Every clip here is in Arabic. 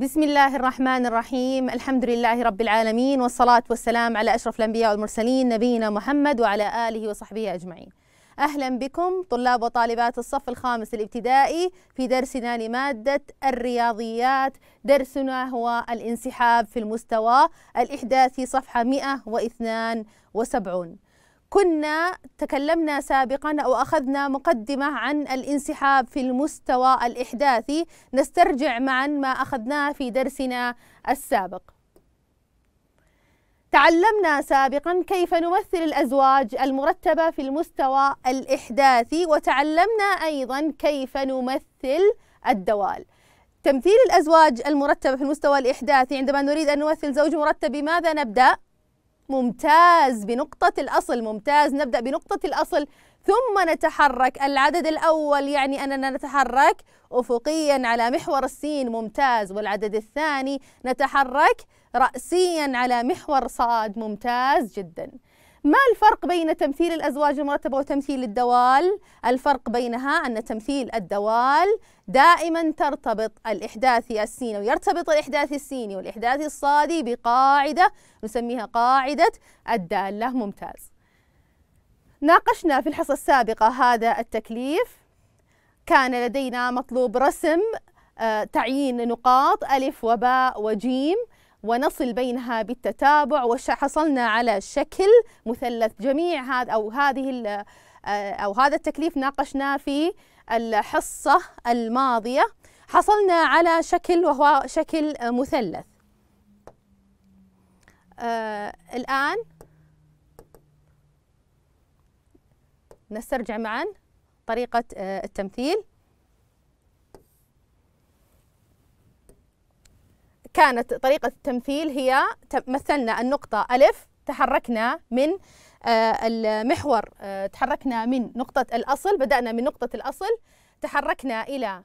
بسم الله الرحمن الرحيم الحمد لله رب العالمين والصلاة والسلام على أشرف الأنبياء والمرسلين نبينا محمد وعلى آله وصحبه أجمعين أهلا بكم طلاب وطالبات الصف الخامس الابتدائي في درسنا لمادة الرياضيات درسنا هو الانسحاب في المستوى الإحداثي صفحة 172 كنا تكلمنا سابقا او اخذنا مقدمه عن الانسحاب في المستوى الاحداثي نسترجع معا ما اخذناه في درسنا السابق تعلمنا سابقا كيف نمثل الازواج المرتبه في المستوى الاحداثي وتعلمنا ايضا كيف نمثل الدوال تمثيل الازواج المرتبه في المستوى الاحداثي عندما نريد ان نمثل زوج مرتب بماذا نبدا ممتاز بنقطة الأصل ممتاز نبدأ بنقطة الأصل ثم نتحرك العدد الأول يعني أننا نتحرك أفقيا على محور السين ممتاز والعدد الثاني نتحرك رأسيا على محور صاد ممتاز جداً ما الفرق بين تمثيل الأزواج المرتبة وتمثيل الدوال؟ الفرق بينها أن تمثيل الدوال دائما ترتبط الإحداثي السيني ويرتبط الإحداثي السيني والإحداثي الصادي بقاعدة نسميها قاعدة الدالة ممتاز ناقشنا في الحصة السابقة هذا التكليف كان لدينا مطلوب رسم آه، تعيين نقاط ألف وباء وجيم ونصل بينها بالتتابع وحصلنا على شكل مثلث جميع هذا أو هذه آه، أو هذا التكليف ناقشناه في الحصة الماضية حصلنا على شكل وهو شكل مثلث آه الآن نسترجع معا طريقة آه، التمثيل كانت طريقة التمثيل هي مثلنا النقطة ألف تحركنا من آه، المحور آه، تحركنا من نقطة الأصل بدأنا من نقطة الأصل تحركنا إلى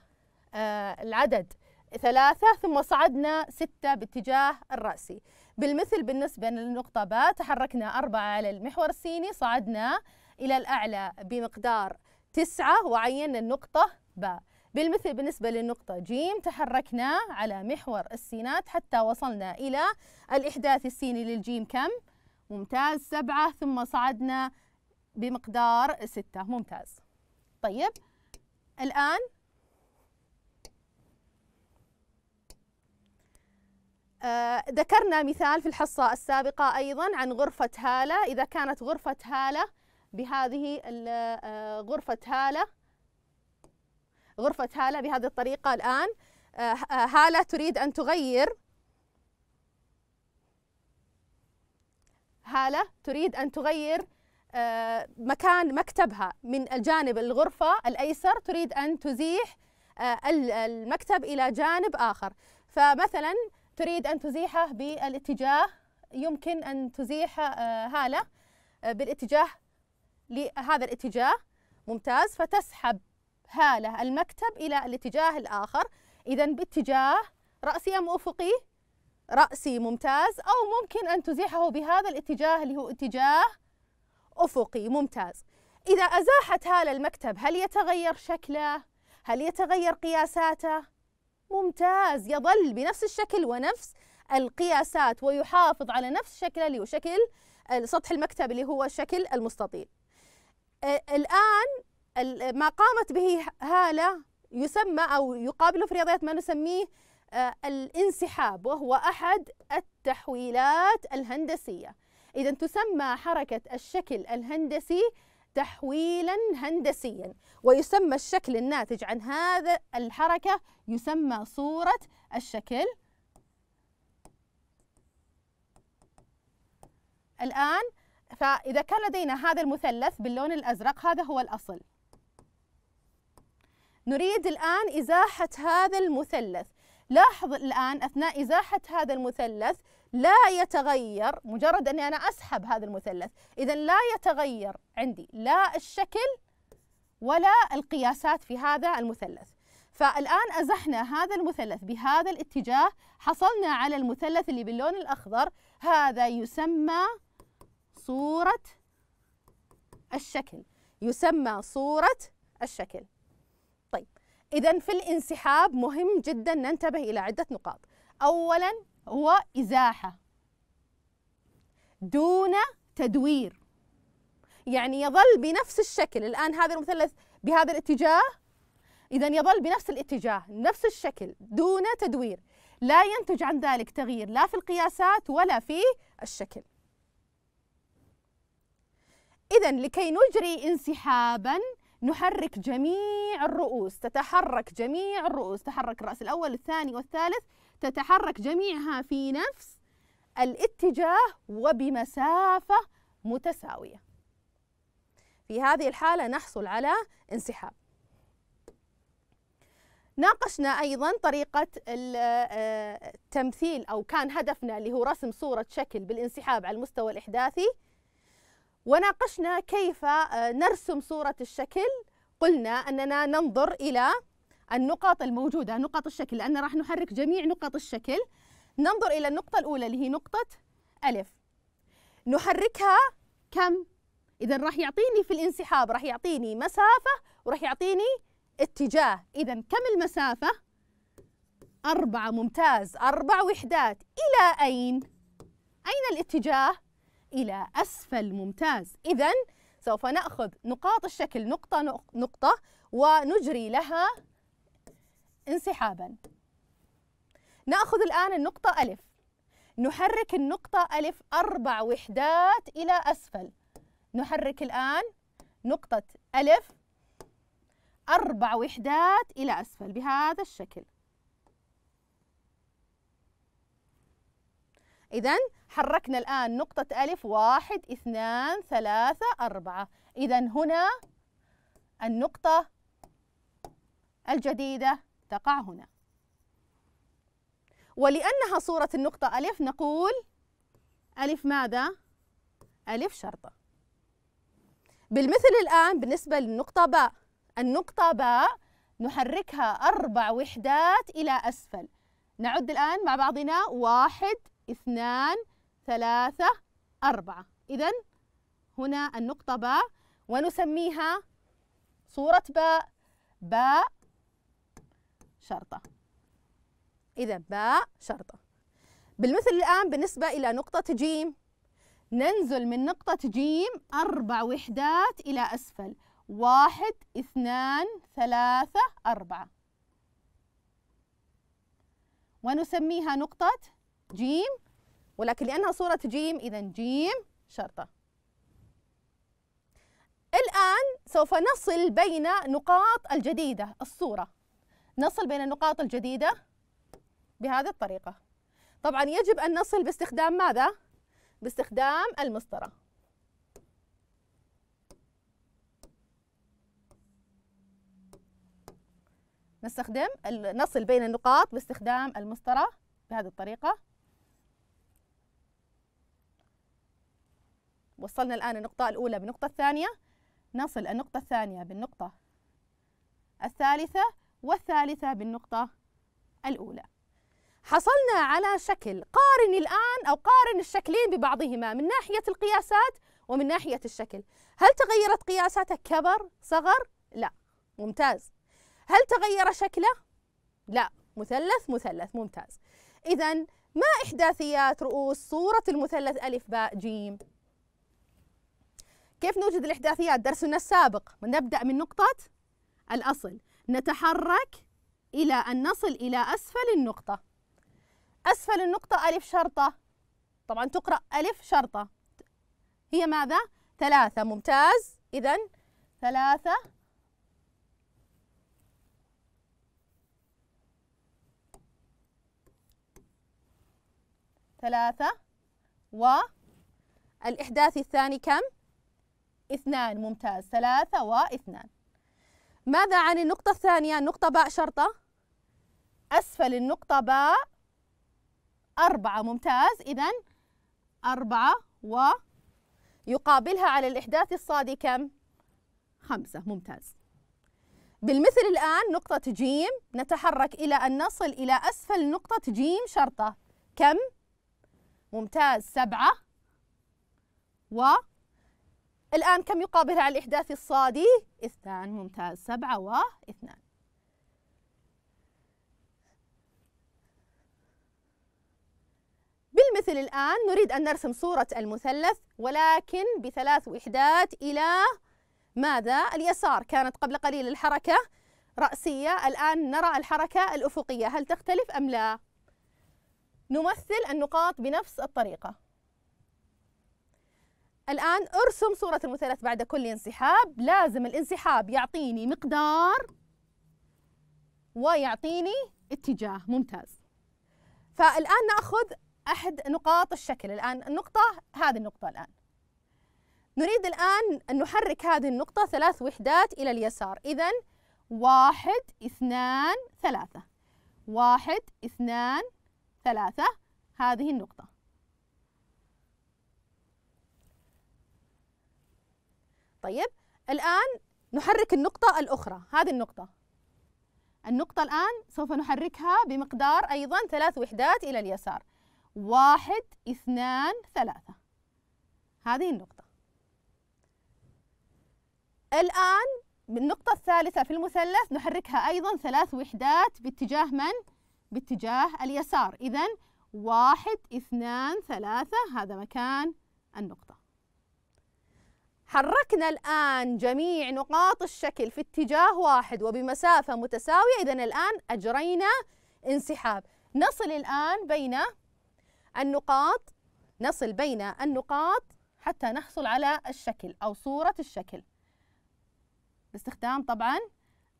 آه، العدد ثلاثة ثم صعدنا ستة باتجاه الرأسي بالمثل بالنسبة للنقطة باء تحركنا أربعة على المحور السيني صعدنا إلى الأعلى بمقدار تسعة وعينا النقطة باء بالمثل بالنسبة للنقطة ج تحركنا على محور السينات حتى وصلنا إلى الإحداث السيني للجيم كم؟ ممتاز سبعة ثم صعدنا بمقدار ستة ممتاز طيب الآن آه ذكرنا مثال في الحصة السابقة أيضا عن غرفة هالة إذا كانت غرفة هالة بهذه آه، غرفة هالة غرفة هالة بهذه الطريقة الآن آه، آه، هالة تريد أن تغير هالة تريد أن تغير آه، مكان مكتبها من الجانب الغرفة الأيسر تريد أن تزيح المكتب إلى جانب آخر فمثلا تريد أن تزيحه بالاتجاه يمكن أن تزيح هالة بالاتجاه لهذا الاتجاه ممتاز فتسحب هالة المكتب إلى الاتجاه الآخر إذا باتجاه رأسي أم أفقي؟ رأسي ممتاز أو ممكن أن تزيحه بهذا الاتجاه اللي هو اتجاه أفقي ممتاز إذا أزاحت هالة المكتب هل يتغير شكله؟ هل يتغير قياساته؟ ممتاز يظل بنفس الشكل ونفس القياسات ويحافظ على نفس شكله اللي هو شكل سطح المكتب اللي هو شكل المستطيل الآن ما قامت به هالة يسمى أو يقابله في الرياضيات ما نسميه آه، الانسحاب وهو أحد التحويلات الهندسية إذا تسمى حركة الشكل الهندسي تحويلا هندسيا ويسمى الشكل الناتج عن هذا الحركة يسمى صورة الشكل الآن فإذا كان لدينا هذا المثلث باللون الأزرق هذا هو الأصل نريد الآن إزاحة هذا المثلث لاحظ الآن أثناء إزاحة هذا المثلث لا يتغير مجرد أني أنا أسحب هذا المثلث إذا لا يتغير عندي لا الشكل ولا القياسات في هذا المثلث فالآن أزحنا هذا المثلث بهذا الاتجاه حصلنا على المثلث اللي باللون الأخضر هذا يسمى صورة الشكل يسمى صورة الشكل إذا في الانسحاب مهم جدا ننتبه إلى عدة نقاط أولا هو إزاحة دون تدوير يعني يظل بنفس الشكل الآن هذا المثلث بهذا الاتجاه إذا يظل بنفس الاتجاه نفس الشكل دون تدوير لا ينتج عن ذلك تغيير لا في القياسات ولا في الشكل إذا لكي نجري انسحابا نحرك جميع الرؤوس تتحرك جميع الرؤوس تحرك الرأس الأول الثاني والثالث تتحرك جميعها في نفس الاتجاه وبمسافة متساوية في هذه الحالة نحصل على انسحاب ناقشنا أيضا طريقة التمثيل آه، آه، أو كان هدفنا اللي هو رسم صورة شكل بالانسحاب على المستوى الإحداثي وناقشنا كيف آه، نرسم صورة الشكل قلنا أننا ننظر إلى النقاط الموجودة نقط الشكل لأننا راح نحرك جميع نقط الشكل ننظر إلى النقطة الأولى اللي هي نقطة ألف نحركها كم؟ إذا راح يعطيني في الانسحاب راح يعطيني مسافة وراح يعطيني اتجاه إذا كم المسافة؟ أربعة ممتاز أربع وحدات إلى أين؟ أين الاتجاه؟ إلى أسفل ممتاز إذا سوف نأخذ نقاط الشكل نقطة نقطة ونجري لها انسحابا نأخذ الآن النقطة ألف نحرك النقطة ألف أربع وحدات إلى أسفل نحرك الآن نقطة ألف أربع وحدات إلى أسفل بهذا الشكل إذا حركنا الآن نقطة ألف واحد اثنان ثلاثة أربعة إذا هنا النقطة الجديدة تقع هنا ولأنها صورة النقطة ألف نقول ألف ماذا؟ ألف شرطة بالمثل الآن بالنسبة للنقطة باء النقطة باء نحركها أربع وحدات إلى أسفل نعد الآن مع بعضنا واحد اثنان ثلاثة أربعة إذا هنا النقطة باء ونسميها صورة باء باء شرطة إذا باء شرطة بالمثل الآن بالنسبة إلى نقطة جيم ننزل من نقطة جيم أربع وحدات إلى أسفل واحد اثنان ثلاثة أربعة ونسميها نقطة جيم ولكن لأنها صورة جيم إذا جيم شرطة الآن سوف نصل بين نقاط الجديدة الصورة نصل بين النقاط الجديدة بهذه الطريقة طبعا يجب أن نصل باستخدام ماذا؟ باستخدام المسطرة نستخدم نصل بين النقاط باستخدام المسطرة بهذه الطريقة وصلنا الآن النقطة الأولى بالنقطة الثانية نصل النقطة الثانية بالنقطة الثالثة والثالثة بالنقطة الأولى حصلنا على شكل قارن الآن أو قارن الشكلين ببعضهما من ناحية القياسات ومن ناحية الشكل هل تغيرت قياساته كبر صغر؟ لا ممتاز هل تغير شكله؟ لا مثلث مثلث ممتاز إذا ما إحداثيات رؤوس صورة المثلث ألف باء جيم؟ كيف نوجد الإحداثيات؟ درسنا السابق ونبدأ من نقطة الأصل نتحرك إلى أن نصل إلى أسفل النقطة أسفل النقطة ألف شرطة طبعا تقرأ ألف شرطة هي ماذا؟ ثلاثة ممتاز إذا ثلاثة ثلاثة والإحداث الثاني كم؟ اثنان ممتاز ثلاثة واثنان ماذا عن النقطة الثانية النقطة باء شرطة أسفل النقطة باء أربعة ممتاز إذا أربعة ويقابلها على الإحداث الصادي كم؟ خمسة ممتاز بالمثل الآن نقطة جيم نتحرك إلى أن نصل إلى أسفل نقطة جيم شرطة كم؟ ممتاز سبعة و الآن كم يقابلها على الإحداث الصادي؟ اثنان ممتاز سبعة واثنان بالمثل الآن نريد أن نرسم صورة المثلث ولكن بثلاث وحدات إلى ماذا؟ اليسار كانت قبل قليل الحركة رأسية الآن نرى الحركة الأفقية هل تختلف أم لا؟ نمثل النقاط بنفس الطريقة الآن ارسم صورة المثلث بعد كل انسحاب لازم الانسحاب يعطيني مقدار ويعطيني اتجاه ممتاز فالآن نأخذ أحد نقاط الشكل الآن النقطة هذه النقطة الآن نريد الآن أن نحرك هذه النقطة ثلاث وحدات إلى اليسار إذا واحد اثنان ثلاثة واحد اثنان ثلاثة هذه النقطة طيب الآن نحرك النقطة الأخرى هذه النقطة النقطة الآن سوف نحركها بمقدار أيضا ثلاث وحدات إلى اليسار واحد اثنان ثلاثة هذه النقطة الآن النقطة الثالثة في المثلث نحركها أيضا ثلاث وحدات باتجاه من؟ باتجاه اليسار إذا واحد اثنان ثلاثة هذا مكان النقطة حركنا الآن جميع نقاط الشكل في اتجاه واحد وبمسافة متساوية إذا الآن أجرينا انسحاب نصل الآن بين النقاط نصل بين النقاط حتى نحصل على الشكل أو صورة الشكل باستخدام طبعا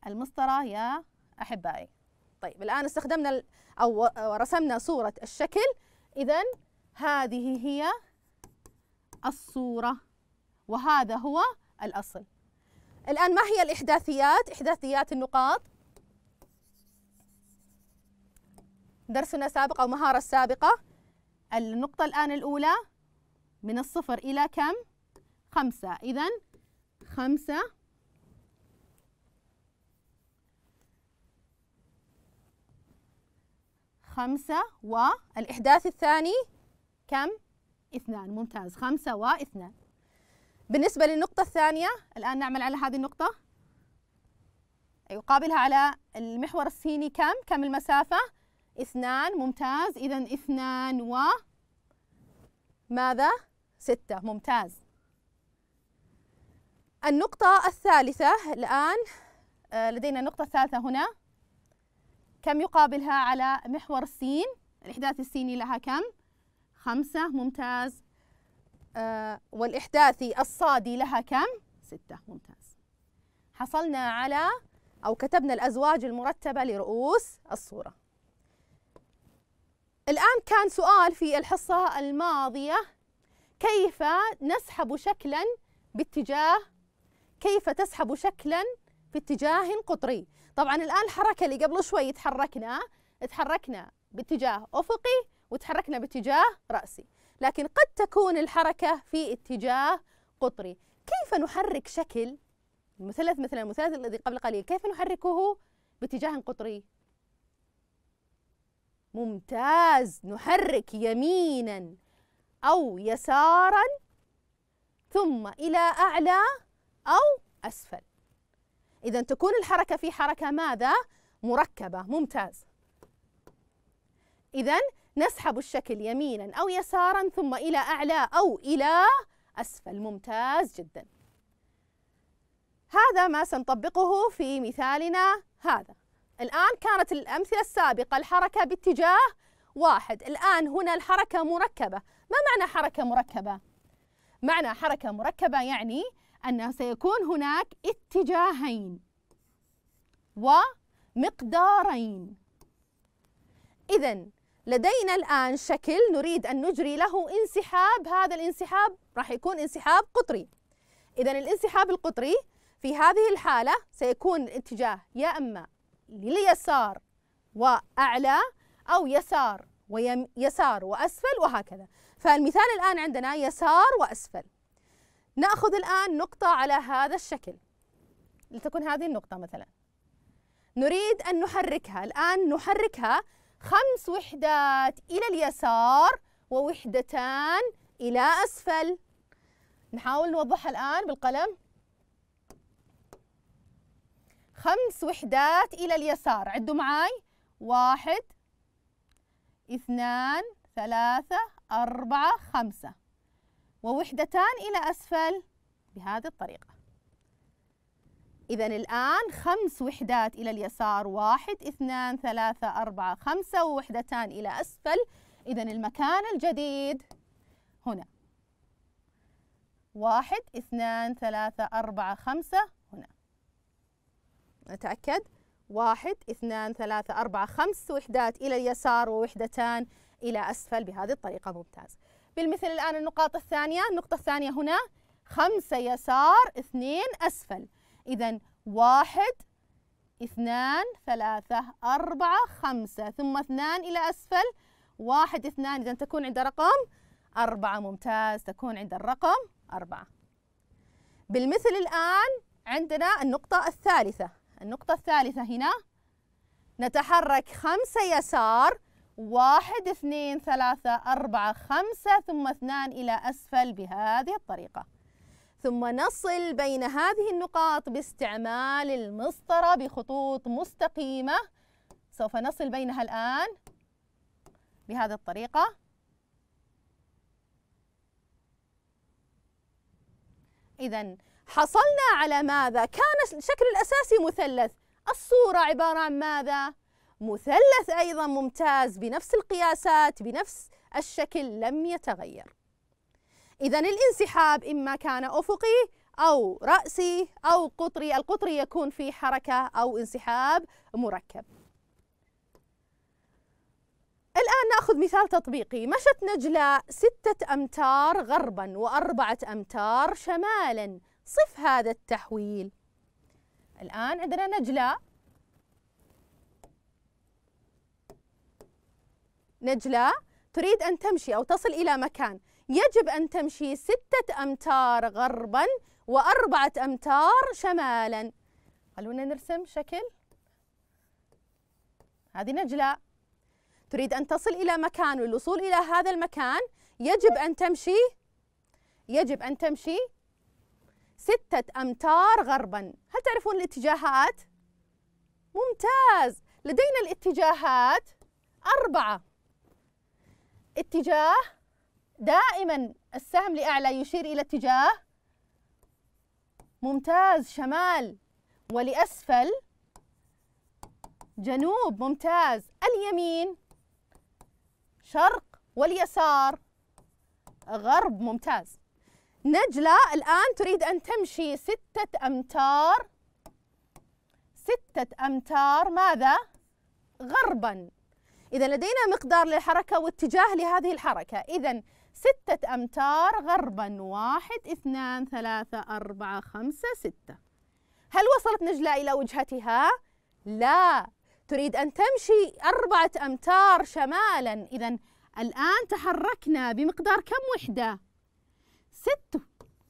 المسطرة يا أحبائي طيب الآن استخدمنا أو رسمنا صورة الشكل إذا هذه هي الصورة وهذا هو الأصل الآن ما هي الإحداثيات؟ إحداثيات النقاط درسنا سابق أو مهارة السابقة النقطة الآن الأولى من الصفر إلى كم؟ خمسة إذا خمسة خمسة والإحداث الثاني كم؟ اثنان ممتاز خمسة واثنان بالنسبة للنقطة الثانية الآن نعمل على هذه النقطة يقابلها على المحور الصيني كم؟ كم المسافة؟ اثنان ممتاز إذا اثنان و ماذا؟ ستة ممتاز النقطة الثالثة الآن آه، لدينا النقطة الثالثة هنا كم يقابلها على محور السين؟ الإحداث السيني لها كم؟ خمسة ممتاز آه، والإحداثي الصادي لها كم؟ ستة ممتاز حصلنا على أو كتبنا الأزواج المرتبة لرؤوس الصورة الآن كان سؤال في الحصة الماضية كيف نسحب شكلا باتجاه كيف تسحب شكلا باتجاه قطري طبعا الآن الحركة اللي قبل شوي تحركنا تحركنا باتجاه أفقي وتحركنا باتجاه رأسي لكن قد تكون الحركة في اتجاه قطري كيف نحرك شكل المثلث مثل المثلث الذي قبل قليل كيف نحركه باتجاه قطري ممتاز نحرك يمينا أو يسارا ثم إلى أعلى أو أسفل إذا تكون الحركة في حركة ماذا؟ مركبة ممتاز إذا نسحب الشكل يمينا أو يسارا ثم إلى أعلى أو إلى أسفل ممتاز جدا هذا ما سنطبقه في مثالنا هذا الآن كانت الأمثلة السابقة الحركة باتجاه واحد الآن هنا الحركة مركبة ما معنى حركة مركبة؟ معنى حركة مركبة يعني أنه سيكون هناك اتجاهين ومقدارين إذا لدينا الآن شكل نريد أن نجري له انسحاب هذا الانسحاب راح يكون انسحاب قطري إذا الانسحاب القطري في هذه الحالة سيكون الاتجاه يا أما لليسار وأعلى أو يسار ويسار وأسفل وهكذا فالمثال الآن عندنا يسار وأسفل نأخذ الآن نقطة على هذا الشكل لتكون هذه النقطة مثلا نريد أن نحركها الآن نحركها خمس وحدات إلى اليسار ووحدتان إلى أسفل نحاول نوضحها الآن بالقلم خمس وحدات إلى اليسار عدوا معاي واحد اثنان ثلاثة أربعة خمسة ووحدتان إلى أسفل بهذه الطريقة إذا الآن خمس وحدات إلى اليسار واحد اثنان ثلاثة أربعة خمسة ووحدتان إلى أسفل إذا المكان الجديد هنا واحد اثنان ثلاثة أربعة خمسة هنا نتأكد واحد اثنان ثلاثة أربعة خمس وحدات إلى اليسار ووحدتان إلى أسفل بهذه الطريقة ممتاز بالمثل الآن النقاط الثانية النقطة الثانية هنا خمسة يسار اثنين أسفل إذا واحد اثنان ثلاثة أربعة خمسة ثم اثنان إلى أسفل واحد اثنان إذا تكون عند رقم أربعة ممتاز تكون عند الرقم أربعة بالمثل الآن عندنا النقطة الثالثة النقطة الثالثة هنا نتحرك خمسة يسار واحد اثنين ثلاثة أربعة خمسة ثم اثنان إلى أسفل بهذه الطريقة ثم نصل بين هذه النقاط باستعمال المسطرة بخطوط مستقيمة سوف نصل بينها الآن بهذه الطريقة إذا حصلنا على ماذا؟ كان الشكل الأساسي مثلث الصورة عبارة عن ماذا؟ مثلث أيضا ممتاز بنفس القياسات بنفس الشكل لم يتغير إذا الانسحاب إما كان أفقي أو رأسي أو قطري القطري يكون في حركة أو انسحاب مركب الآن نأخذ مثال تطبيقي مشت نجلة ستة أمتار غربا وأربعة أمتار شمالا صف هذا التحويل الآن عندنا نجلة نجلة تريد أن تمشي أو تصل إلى مكان يجب أن تمشي ستة أمتار غربا وأربعة أمتار شمالا خلونا نرسم شكل هذه نجلاء تريد أن تصل إلى مكان والوصول إلى هذا المكان يجب أن تمشي يجب أن تمشي ستة أمتار غربا هل تعرفون الاتجاهات؟ ممتاز لدينا الاتجاهات أربعة اتجاه دائما السهم لأعلى يشير إلى اتجاه ممتاز شمال ولأسفل جنوب ممتاز اليمين شرق واليسار غرب ممتاز نجلة الآن تريد أن تمشي ستة أمتار ستة أمتار ماذا؟ غربا إذا لدينا مقدار للحركة واتجاه لهذه الحركة إذا ستة أمتار غربا واحد اثنان ثلاثة أربعة خمسة ستة هل وصلت نجلاء إلى وجهتها؟ لا تريد أن تمشي أربعة أمتار شمالا إذا الآن تحركنا بمقدار كم وحدة؟ ست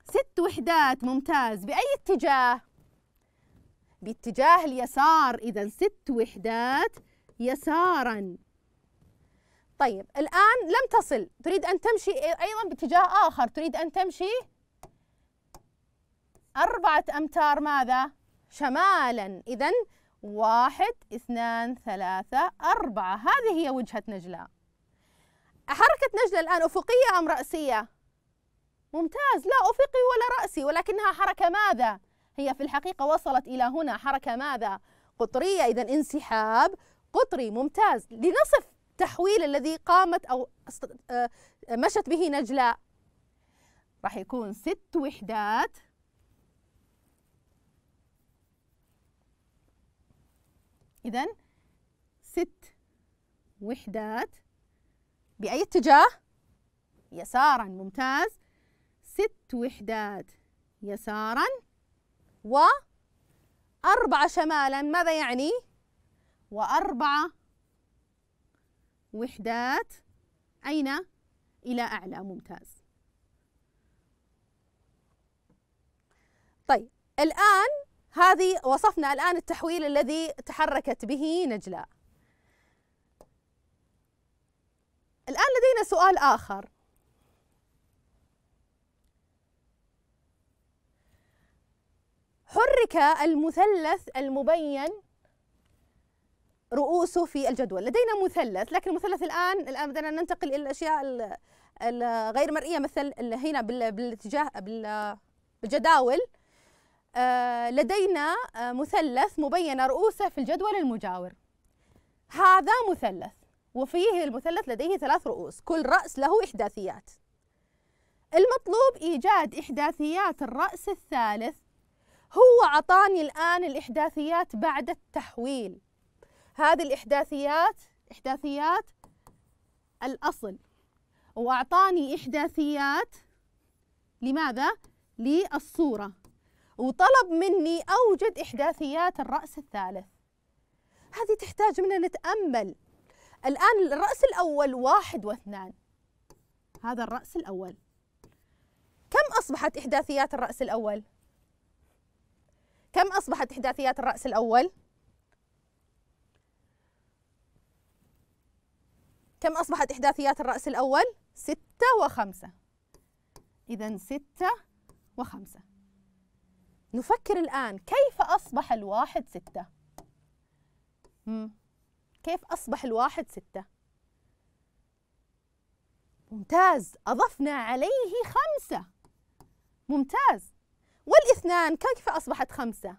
ست وحدات ممتاز بأي اتجاه؟ باتجاه اليسار إذا ست وحدات يسارا طيب الآن لم تصل تريد أن تمشي أيضا باتجاه آخر تريد أن تمشي أربعة أمتار ماذا؟ شمالا إذا واحد اثنان ثلاثة أربعة هذه هي وجهة نجلة حركة نجلة الآن أفقية أم رأسية؟ ممتاز لا أفقي ولا رأسي ولكنها حركة ماذا؟ هي في الحقيقة وصلت إلى هنا حركة ماذا؟ قطرية إذا انسحاب قطري ممتاز لنصف التحويل الذي قامت أو آه، آه، مشت به نجلاء راح يكون ست وحدات إذا ست وحدات بأي اتجاه؟ يسارا ممتاز ست وحدات يسارا وأربعة شمالا ماذا يعني؟ وأربعة وحدات أين إلى أعلى ممتاز طيب الآن هذه وصفنا الآن التحويل الذي تحركت به نجلاء الآن لدينا سؤال آخر حرك المثلث المبين رؤوسه في الجدول لدينا مثلث لكن المثلث الآن الآن بدنا ننتقل إلى الأشياء الغير مرئية مثل هنا بالاتجاه بالجداول آه، لدينا آه، مثلث مبين رؤوسه في الجدول المجاور هذا مثلث وفيه المثلث لديه ثلاث رؤوس كل رأس له إحداثيات المطلوب إيجاد إحداثيات الرأس الثالث هو أعطاني الآن الإحداثيات بعد التحويل هذه الإحداثيات إحداثيات الأصل وأعطاني إحداثيات لماذا؟ للصورة وطلب مني أوجد إحداثيات الرأس الثالث هذه تحتاج مننا نتأمل الآن الرأس الأول واحد واثنان هذا الرأس الأول كم أصبحت إحداثيات الرأس الأول؟ كم أصبحت إحداثيات الرأس الأول؟ كم أصبحت إحداثيات الرأس الأول؟ ستة وخمسة إذا ستة وخمسة نفكر الآن كيف أصبح الواحد ستة؟ مم. كيف أصبح الواحد ستة؟ ممتاز أضفنا عليه خمسة ممتاز والاثنان كيف أصبحت خمسة؟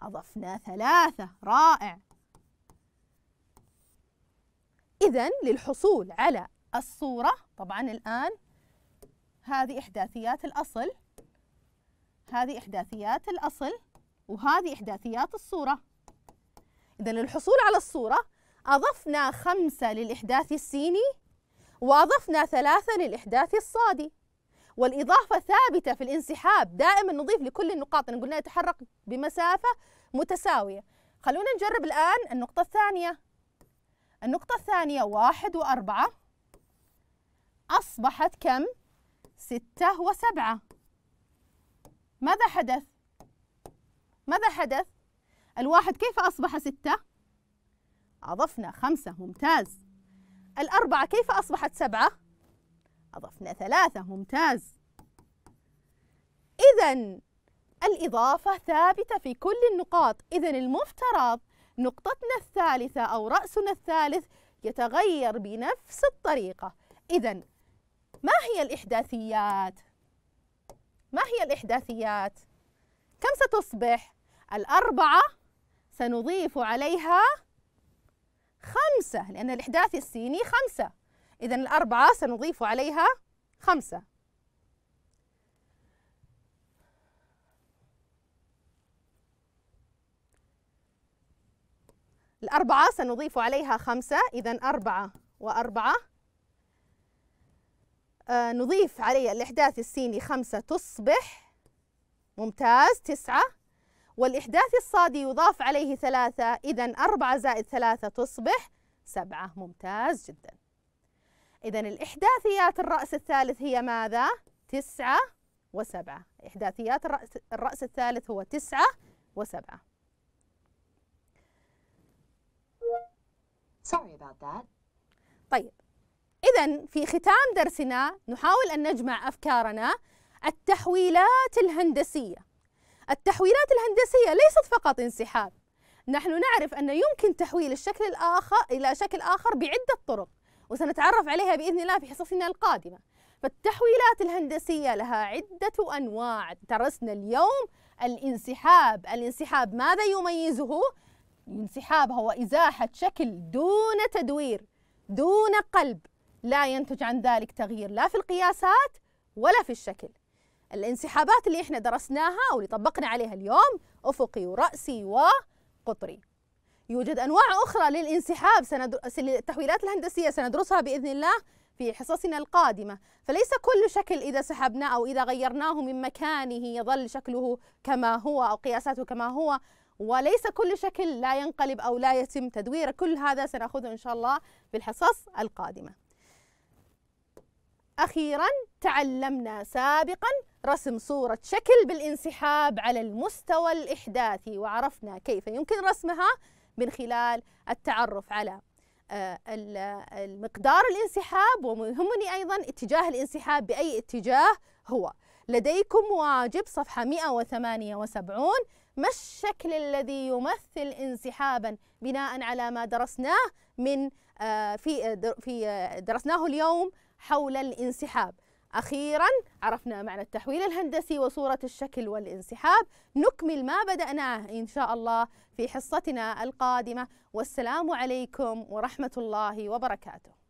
أضفنا ثلاثة رائع إذا للحصول على الصورة طبعا الآن هذه إحداثيات الأصل هذه إحداثيات الأصل وهذه إحداثيات الصورة إذا للحصول على الصورة أضفنا خمسة للإحداث السيني وأضفنا ثلاثة للإحداث الصادي والإضافة ثابتة في الانسحاب دائما نضيف لكل النقاط قلنا يتحرك بمسافة متساوية خلونا نجرب الآن النقطة الثانية النقطة الثانية واحد وأربعة أصبحت كم؟ ستة وسبعة ماذا حدث؟ ماذا حدث؟ الواحد كيف أصبح ستة؟ أضفنا خمسة ممتاز الأربعة كيف أصبحت سبعة؟ أضفنا ثلاثة ممتاز إذا الإضافة ثابتة في كل النقاط إذا المفترض نقطتنا الثالثة أو رأسنا الثالث يتغير بنفس الطريقة إذا ما هي الإحداثيات؟ ما هي الإحداثيات؟ كم ستصبح؟ الأربعة سنضيف عليها خمسة لأن الإحداث السيني خمسة إذا الأربعة سنضيف عليها خمسة الأربعة سنضيف عليها خمسة إذا أربعة وأربعة آه نضيف علي الإحداث السيني خمسة تصبح ممتاز تسعة والإحداث الصادي يضاف عليه ثلاثة إذا أربعة زائد ثلاثة تصبح سبعة ممتاز جدا إذا الإحداثيات الرأس الثالث هي ماذا؟ تسعة وسبعة إحداثيات الرأس, الرأس الثالث هو تسعة وسبعة Sorry about that. طيب إذا في ختام درسنا نحاول أن نجمع أفكارنا التحويلات الهندسية التحويلات الهندسية ليست فقط انسحاب نحن نعرف أن يمكن تحويل الشكل الآخر إلى شكل آخر بعدة طرق وسنتعرف عليها بإذن الله في حصصنا القادمة فالتحويلات الهندسية لها عدة أنواع درسنا اليوم الانسحاب الانسحاب ماذا يميزه؟ انسحابها وإزاحة شكل دون تدوير دون قلب لا ينتج عن ذلك تغيير لا في القياسات ولا في الشكل الانسحابات اللي احنا درسناها واللي طبقنا عليها اليوم أفقي ورأسي وقطري يوجد أنواع أخرى للانسحاب سندر... التحويلات الهندسية سندرسها بإذن الله في حصصنا القادمة فليس كل شكل إذا سحبناه أو إذا غيرناه من مكانه يظل شكله كما هو أو قياساته كما هو وليس كل شكل لا ينقلب أو لا يتم تدويره كل هذا سنأخذه إن شاء الله في الحصص القادمة أخيرا تعلمنا سابقا رسم صورة شكل بالانسحاب على المستوى الإحداثي وعرفنا كيف يمكن رسمها من خلال التعرف على آه، المقدار الانسحاب ويهمني أيضا اتجاه الانسحاب بأي اتجاه هو لديكم واجب صفحة 178 ما الشكل الذي يمثل انسحابا بناء على ما درسناه من آه، في آه، في آه، درسناه اليوم حول الانسحاب أخيرا عرفنا معنى التحويل الهندسي وصورة الشكل والانسحاب نكمل ما بدأناه إن شاء الله في حصتنا القادمة والسلام عليكم ورحمة الله وبركاته